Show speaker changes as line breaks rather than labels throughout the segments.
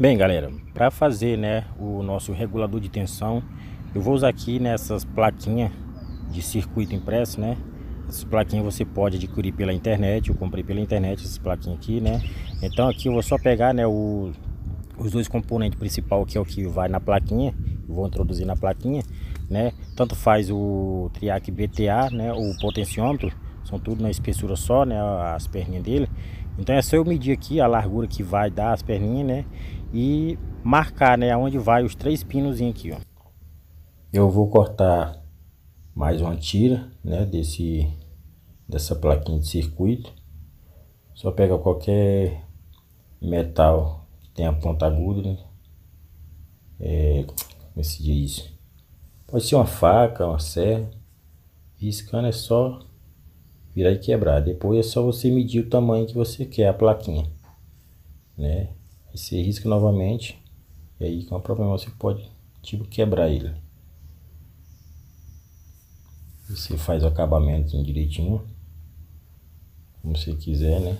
Bem, galera, para fazer né, o nosso regulador de tensão, eu vou usar aqui nessas plaquinhas de circuito impresso, né? Essas plaquinhas você pode adquirir pela internet, eu comprei pela internet essas plaquinhas aqui, né? Então aqui eu vou só pegar né, o, os dois componentes principal que é o que vai na plaquinha, vou introduzir na plaquinha, né? Tanto faz o TRIAC BTA, né? O potenciômetro, são tudo na espessura só, né? As perninhas dele. Então é só eu medir aqui a largura que vai dar as perninhas, né? e marcar, né, aonde vai os três pinos aqui, ó. Eu vou cortar mais uma tira, né, desse dessa plaquinha de circuito. Só pega qualquer metal que tenha ponta aguda, né? é, como é se diz, pode ser uma faca, uma serra, riscando é só virar e quebrar, depois é só você medir o tamanho que você quer a plaquinha, né, você risca novamente. E aí com a própria mão você pode tipo quebrar ele. Você faz o acabamento direitinho. Como você quiser, né?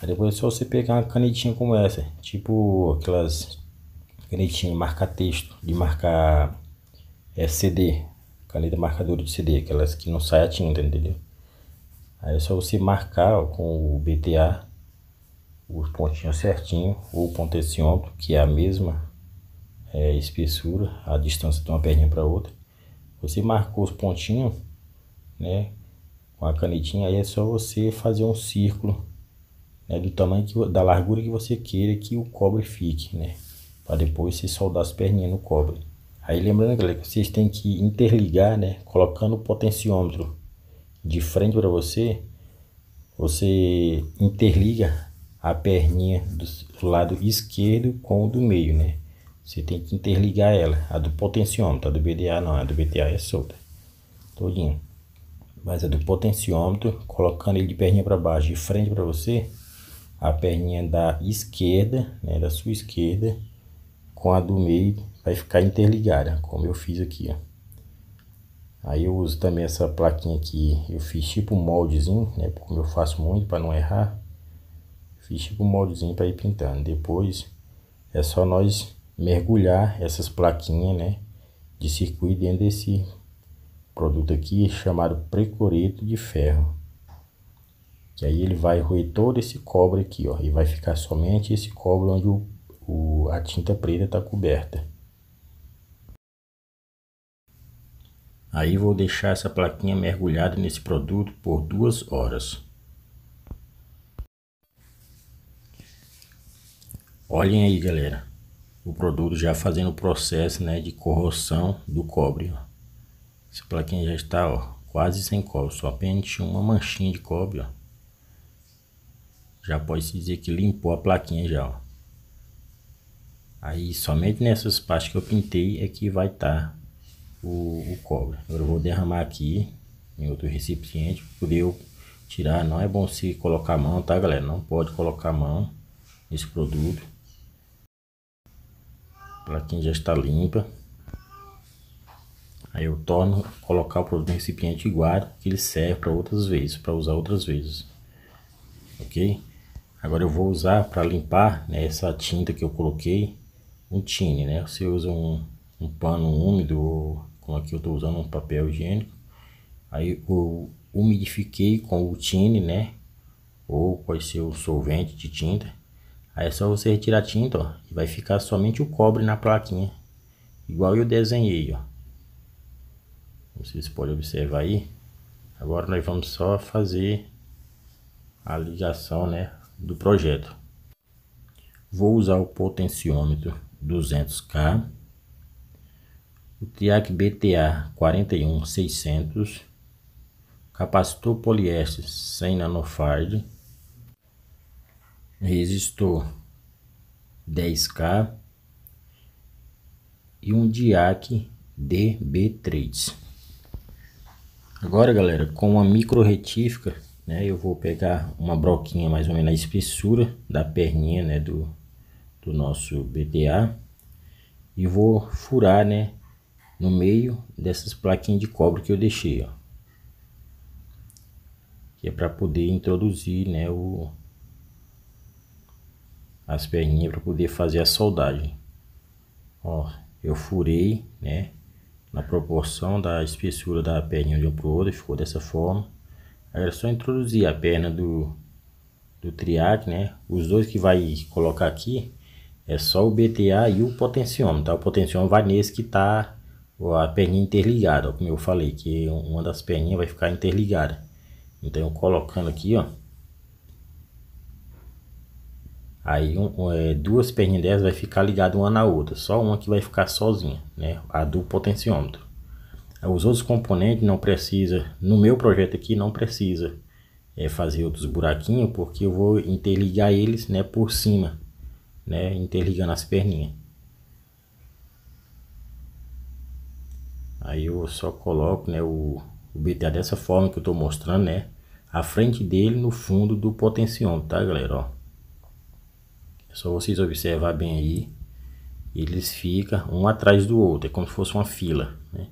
Aí depois é só você pegar uma canetinha como essa. Tipo aquelas canetinhas marcar texto. De marcar é, CD. Caneta marcadora de CD. Aquelas que não sai a tinta, entendeu? Aí é só você marcar ó, com o BTA os pontinhos certinho ou potenciômetro que é a mesma é, espessura, a distância de uma perninha para outra. Você marcou os pontinhos, né? Com a canetinha aí é só você fazer um círculo né, do tamanho que, da largura que você queira que o cobre fique, né? Para depois você soldar as perninhas no cobre. Aí lembrando, galera, que vocês têm que interligar, né? Colocando o potenciômetro de frente para você, você interliga a perninha do lado esquerdo com o do meio, né? Você tem que interligar ela, a do potenciômetro, a do BDA não, a do BTA é solta, todinha. Mas a do potenciômetro, colocando ele de perninha para baixo, de frente para você, a perninha da esquerda, né, da sua esquerda, com a do meio vai ficar interligada, como eu fiz aqui, ó. Aí eu uso também essa plaquinha aqui, eu fiz tipo um moldezinho, né, como eu faço muito para não errar Fiz tipo um moldezinho para ir pintando. Depois é só nós mergulhar essas plaquinhas, né? De circuito dentro desse produto aqui chamado precoreto de ferro. Que aí ele vai roer todo esse cobre aqui, ó. E vai ficar somente esse cobre onde o, o a tinta preta está coberta. Aí vou deixar essa plaquinha mergulhada nesse produto por duas horas. Olhem aí, galera, o produto já fazendo o processo né, de corrosão do cobre. Ó. Essa plaquinha já está ó, quase sem cobre, só apenas uma manchinha de cobre. Ó. Já pode-se dizer que limpou a plaquinha já. Ó. Aí somente nessas partes que eu pintei é que vai estar tá o, o cobre. Agora eu vou derramar aqui em outro recipiente poder eu tirar. Não é bom se colocar a mão, tá galera? Não pode colocar a mão nesse produto ela aqui já está limpa. Aí eu torno colocar o produto no recipiente e guardo, que ele serve para outras vezes, para usar outras vezes. Ok? Agora eu vou usar para limpar né, essa tinta que eu coloquei, um tine, né? Você usa um, um pano úmido, ou, como aqui eu estou usando um papel higiênico. Aí eu umidifiquei com o tine, né? Ou pode ser o solvente de tinta Aí é só você retirar a tinta, ó, e vai ficar somente o cobre na plaquinha, igual eu desenhei, ó. Vocês podem observar aí. Agora nós vamos só fazer a ligação, né, do projeto. Vou usar o potenciômetro 200K, o TIAC BTA 41600, capacitor poliéster 100 nanofarad, resistor 10K e um DIAC DB3. Agora, galera, com uma micro retífica, né, eu vou pegar uma broquinha mais ou menos na espessura da perninha, né, do, do nosso BTA e vou furar, né, no meio dessas plaquinhas de cobre que eu deixei, ó. Que é para poder introduzir, né, o as perninhas para poder fazer a soldagem. Ó, eu furei, né? Na proporção da espessura da perna de um para o outro, ficou dessa forma. Agora é só introduzir a perna do, do triac, né? Os dois que vai colocar aqui é só o BTA e o potenciômetro, tá? O potenciômetro vai nesse que tá a perninha interligada, ó, como eu falei, que uma das perninhas vai ficar interligada. Então, colocando aqui, ó. Aí um, é, duas perninhas vai ficar ligada uma na outra, só uma que vai ficar sozinha, né? A do potenciômetro. Os outros componentes não precisa, no meu projeto aqui não precisa é, fazer outros buraquinhos, porque eu vou interligar eles, né, por cima, né, interligando as perninhas. Aí eu só coloco, né, o, o BTA dessa forma que eu estou mostrando, né, a frente dele no fundo do potenciômetro, tá, galera, ó só vocês observar bem aí, eles ficam um atrás do outro, é como se fosse uma fila, né?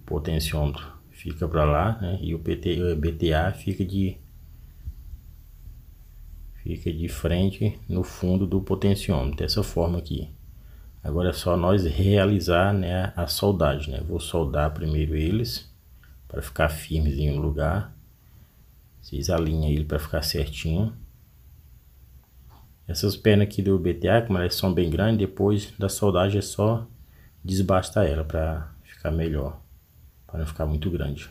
O potenciômetro fica para lá, né? E o, PT, o eh, BTA fica de fica de frente no fundo do potenciômetro, dessa forma aqui. Agora é só nós realizar né, a soldagem, né? Vou soldar primeiro eles para ficar firmes em um lugar. Vocês alinham ele para ficar certinho. Essas pernas aqui do BTA, como elas são bem grandes, depois da soldagem é só desbastar ela para ficar melhor, para não ficar muito grande.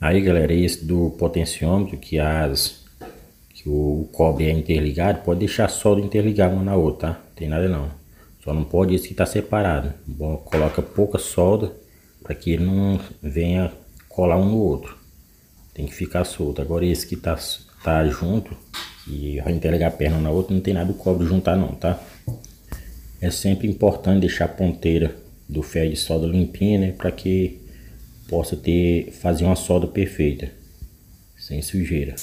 Aí galera, é esse do potenciômetro que as que o cobre é interligado, pode deixar solda interligar uma na outra, tá? Não tem nada não. Só não pode esse que está separado. Bom, coloca pouca solda para que ele não venha colar um no outro. Tem que ficar solto. Agora esse que está tá junto e vai entregar a perna na outra, não tem nada do cobre juntar não, tá? É sempre importante deixar a ponteira do ferro de solda limpinha, né? Para que possa ter, fazer uma solda perfeita, sem sujeira.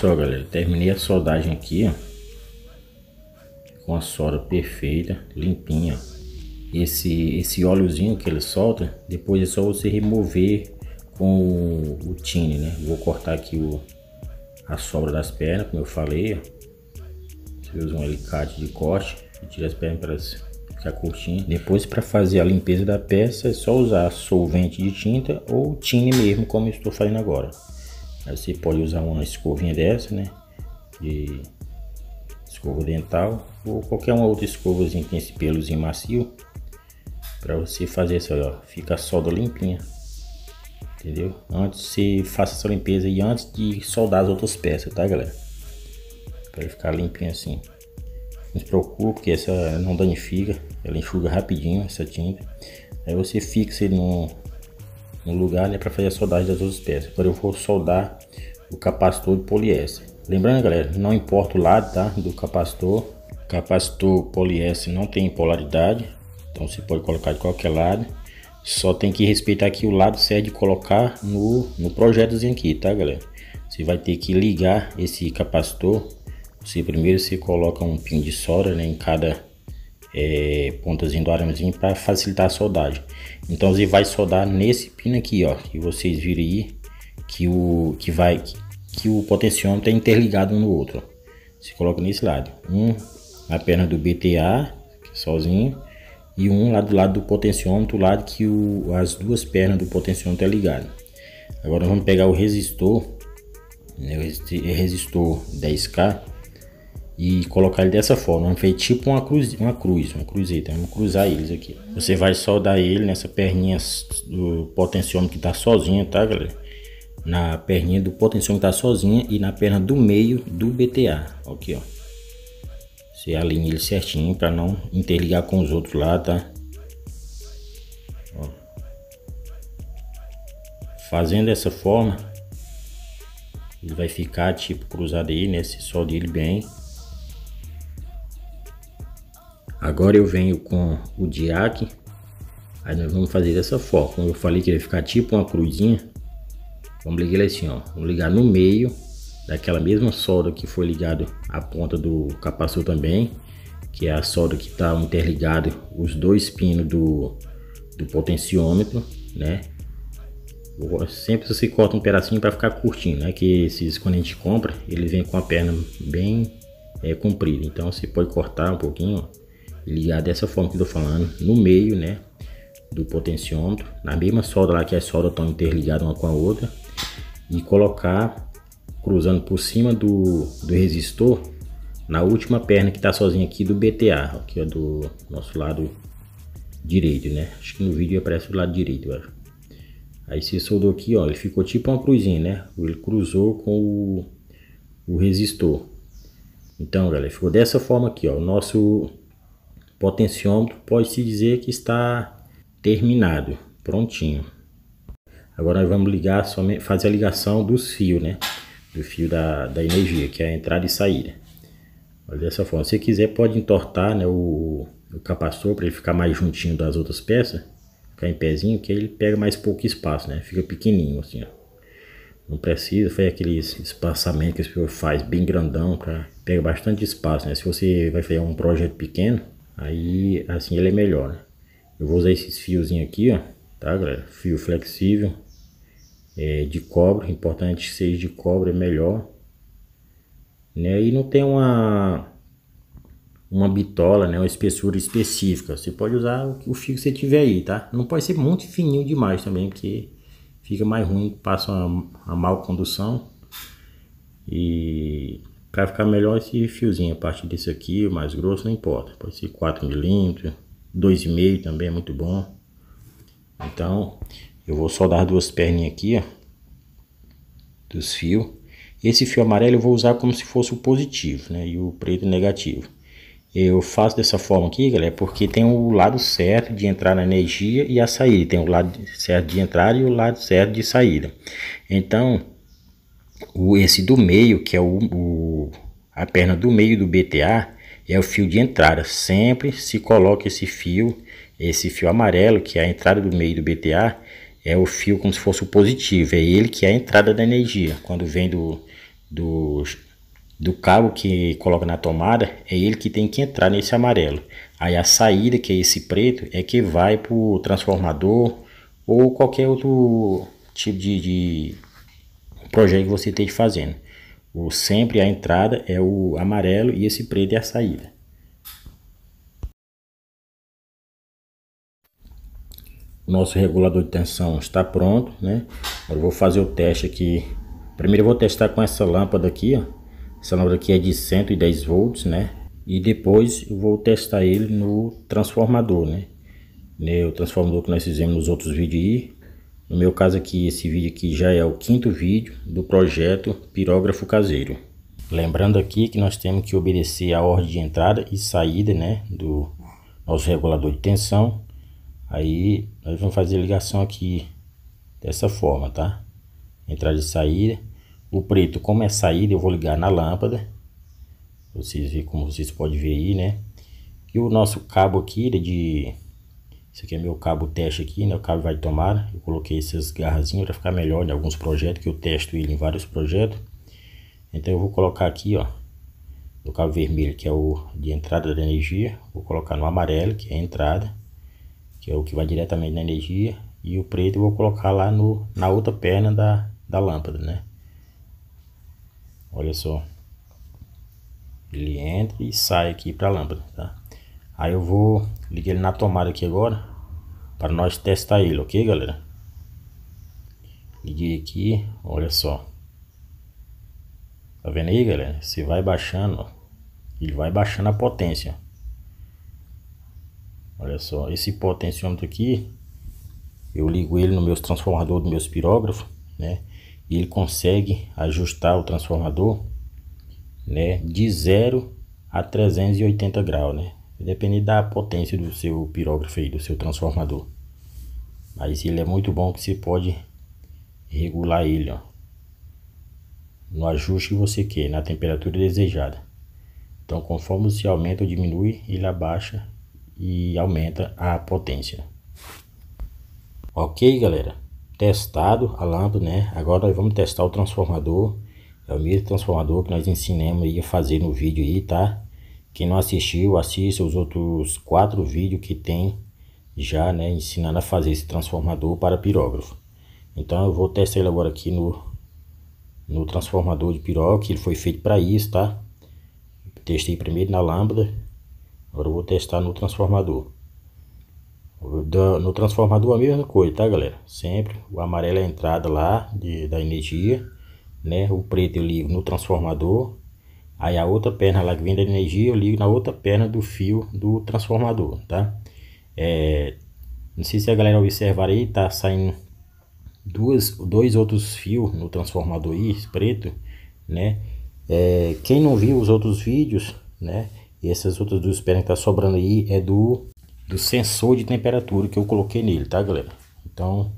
Só galera, terminei a soldagem aqui, ó. Com a solda perfeita, limpinha. Esse, esse óleozinho que ele solta, depois é só você remover com o, o tine, né? Vou cortar aqui o, a sobra das pernas, como eu falei, ó. Você usa um alicate de corte e tira as pernas para ficar curtinha. Depois, para fazer a limpeza da peça, é só usar solvente de tinta ou tine mesmo, como eu estou fazendo agora. Aí você pode usar uma escovinha dessa, né? De escova dental ou qualquer uma outra escovazinha que tem esse pelozinho macio para você fazer isso aí, ó. Fica a solda limpinha, entendeu? Antes você faça essa limpeza e antes de soldar as outras peças, tá, galera? Para ficar limpinho assim. Não se preocupe, porque essa não danifica, ela enxuga rapidinho essa tinta. Aí você fixa ele num, no lugar né, para fazer a soldagem das outras peças. Agora eu vou soldar o capacitor de poliéster. Lembrando, né, galera, não importa o lado tá, do capacitor. Capacitor poliéster não tem polaridade, então você pode colocar de qualquer lado. Só tem que respeitar que o lado certo de colocar no, no projetozinho aqui, tá, galera? Você vai ter que ligar esse capacitor. Você primeiro você coloca um pin de solda né, em cada é, pontas do aramezinho para facilitar a soldagem. Então você vai soldar nesse pino aqui, ó, e vocês viram aí que o que vai que o potenciômetro é interligado um no outro. Você coloca nesse lado, um na perna do BTA sozinho e um lá do lado do potenciômetro, lado que o, as duas pernas do potenciômetro é ligado. Agora vamos pegar o resistor, né, resistor 10K e colocar ele dessa forma. Vamos tipo uma cruz, uma cruz, uma cruzeta. Vamos cruzar eles aqui. Você vai soldar ele nessa perninha do potenciômetro que está sozinha tá, galera? Na perninha do potenciômetro que está sozinha e na perna do meio do BTA. Aqui, ó. Você alinha ele certinho para não interligar com os outros lá, tá? Ó. Fazendo dessa forma, ele vai ficar tipo cruzado aí, né? Você solda ele bem. Agora eu venho com o diac. Aí nós vamos fazer dessa forma. Como eu falei que ele ficar tipo uma cruzinha. Vamos ligar ele assim, ó. Vamos ligar no meio daquela mesma solda que foi ligado a ponta do capacitor também. Que é a solda que está interligado os dois pinos do, do potenciômetro, né? Sempre você corta um pedacinho para ficar curtinho, né? Que esses quando a gente compra, ele vem com a perna bem é, comprida. Então você pode cortar um pouquinho, ó ligar dessa forma que eu tô falando, no meio, né, do potenciômetro, na mesma solda lá que as soldas estão interligadas uma com a outra, e colocar cruzando por cima do, do resistor na última perna que está sozinha aqui do BTA, aqui ó, é do nosso lado direito, né? Acho que no vídeo aparece o lado direito, acho. Aí se soldou aqui, ó, ele ficou tipo uma cruzinha, né? Ele cruzou com o, o resistor. Então, galera, ficou dessa forma aqui, ó, o nosso potenciômetro pode-se dizer que está terminado, prontinho. Agora nós vamos ligar, fazer a ligação dos fios, né? Do fio da, da energia, que é a entrada e saída. Mas dessa forma, se quiser pode entortar né, o, o capacitor para ele ficar mais juntinho das outras peças, ficar em pezinho, que aí ele pega mais pouco espaço, né? Fica pequenininho assim, ó. Não precisa fazer aquele espaçamento que o senhor faz bem grandão, pra, pega bastante espaço, né? Se você vai fazer um projeto pequeno, Aí assim ele é melhor, né? Eu vou usar esses fiozinho aqui, ó, tá galera? Fio flexível, é, de cobre, importante seja de cobre, é melhor. Né? E não tem uma, uma bitola, né? uma espessura específica. Você pode usar o fio que você tiver aí, tá? Não pode ser muito fininho demais também, porque fica mais ruim, passa a mal condução. E para ficar melhor esse fiozinho, a parte desse aqui, o mais grosso, não importa. Pode ser 4 milímetros, 2,5 também é muito bom. Então, eu vou soldar duas perninhas aqui, ó, dos fios. Esse fio amarelo eu vou usar como se fosse o positivo, né, e o preto negativo. Eu faço dessa forma aqui, galera, porque tem o lado certo de entrar na energia e a saída. Tem o lado certo de entrada e o lado certo de saída. Então, o, esse do meio, que é o, o, a perna do meio do BTA, é o fio de entrada. Sempre se coloca esse fio, esse fio amarelo, que é a entrada do meio do BTA, é o fio como se fosse o positivo. É ele que é a entrada da energia. Quando vem do, do, do cabo que coloca na tomada, é ele que tem que entrar nesse amarelo. Aí a saída, que é esse preto, é que vai para o transformador ou qualquer outro tipo de, de projeto que você esteja fazendo. O sempre a entrada é o amarelo e esse preto é a saída. O nosso regulador de tensão está pronto, né? Eu vou fazer o teste aqui. Primeiro eu vou testar com essa lâmpada aqui, ó. Essa lâmpada aqui é de 110 volts, né? E depois eu vou testar ele no transformador, né? né o transformador que nós fizemos nos outros vídeos aí, no meu caso aqui, esse vídeo aqui já é o quinto vídeo do projeto pirógrafo caseiro. Lembrando aqui que nós temos que obedecer a ordem de entrada e saída, né, do nosso regulador de tensão. Aí nós vamos fazer a ligação aqui dessa forma, tá? Entrada e saída. O preto, como é saída, eu vou ligar na lâmpada. Vocês como vocês podem ver aí, né? E o nosso cabo aqui é de esse aqui é meu cabo teste aqui, né? O cabo vai tomar. Eu coloquei essas garrazinhas para ficar melhor em alguns projetos, que eu testo ele em vários projetos. Então eu vou colocar aqui, ó, no cabo vermelho, que é o de entrada da energia. Vou colocar no amarelo, que é a entrada, que é o que vai diretamente na energia. E o preto eu vou colocar lá no, na outra perna da, da lâmpada, né? Olha só. Ele entra e sai aqui para a lâmpada, tá? Aí eu vou ligar ele na tomada aqui agora para nós testar ele, ok galera? Liguei aqui, olha só. Tá vendo aí galera? Você vai baixando, ele vai baixando a potência. Olha só, esse potenciômetro aqui, eu ligo ele no meu transformador do meu espirógrafo, né? E ele consegue ajustar o transformador, né? De 0 a 380 graus, né? Depende da potência do seu pirógrafo aí, do seu transformador. Mas ele é muito bom que você pode regular ele, ó. No ajuste que você quer, na temperatura desejada. Então, conforme se aumenta ou diminui, ele abaixa e aumenta a potência. Ok, galera? Testado a lâmpada, né? Agora nós vamos testar o transformador. É o mesmo transformador que nós ensinamos aí a fazer no vídeo aí, tá? Quem não assistiu, assista os outros quatro vídeos que tem já, né, ensinando a fazer esse transformador para pirógrafo. Então eu vou testar ele agora aqui no, no transformador de piró, que ele foi feito para isso, tá? Testei primeiro na lâmpada, agora eu vou testar no transformador. No transformador a mesma coisa, tá galera? Sempre o amarelo é a entrada lá de, da energia, né? O preto eu ligo no transformador Aí a outra perna lá que vem da energia, eu ligo na outra perna do fio do transformador, tá? É, não sei se a galera observar aí, tá saindo duas, dois outros fios no transformador aí, preto, né? É, quem não viu os outros vídeos, né? E essas outras duas pernas que tá sobrando aí é do, do sensor de temperatura que eu coloquei nele, tá galera? Então,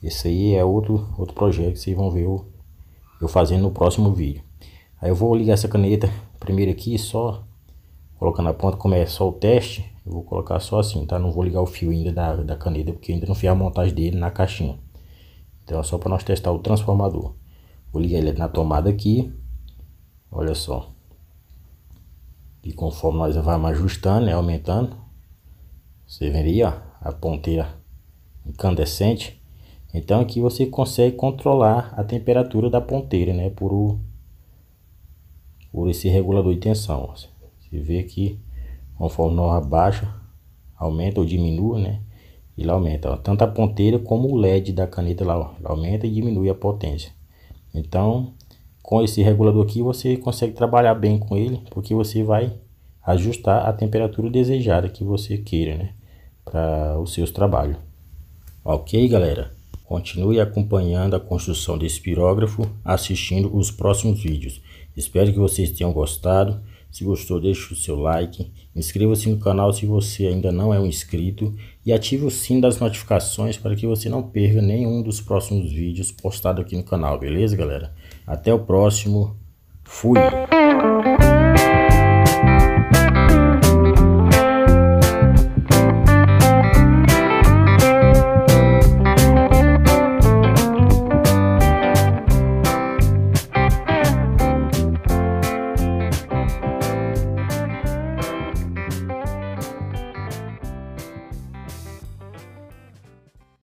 esse aí é outro, outro projeto que vocês vão ver eu, eu fazendo no próximo vídeo. Aí eu vou ligar essa caneta primeiro aqui, só colocando a ponta, como é só o teste, eu vou colocar só assim, tá? Não vou ligar o fio ainda da, da caneta, porque ainda não fiz a montagem dele na caixinha. Então é só para nós testar o transformador. Vou ligar ele na tomada aqui, olha só. E conforme nós vamos ajustando, né, aumentando, você vê aí, ó, a ponteira incandescente. Então aqui você consegue controlar a temperatura da ponteira, né, por o por esse regulador de tensão. Você vê que conforme nós abaixa, aumenta ou diminui, né? Ele aumenta, ó, tanto a ponteira como o LED da caneta lá, ó, aumenta e diminui a potência. Então, com esse regulador aqui, você consegue trabalhar bem com ele, porque você vai ajustar a temperatura desejada que você queira, né? Para os seus trabalhos. Ok, galera? Continue acompanhando a construção desse pirógrafo, assistindo os próximos vídeos. Espero que vocês tenham gostado. Se gostou, deixe o seu like, inscreva-se no canal se você ainda não é um inscrito e ative o sino das notificações para que você não perca nenhum dos próximos vídeos postados aqui no canal, beleza, galera? Até o próximo. Fui!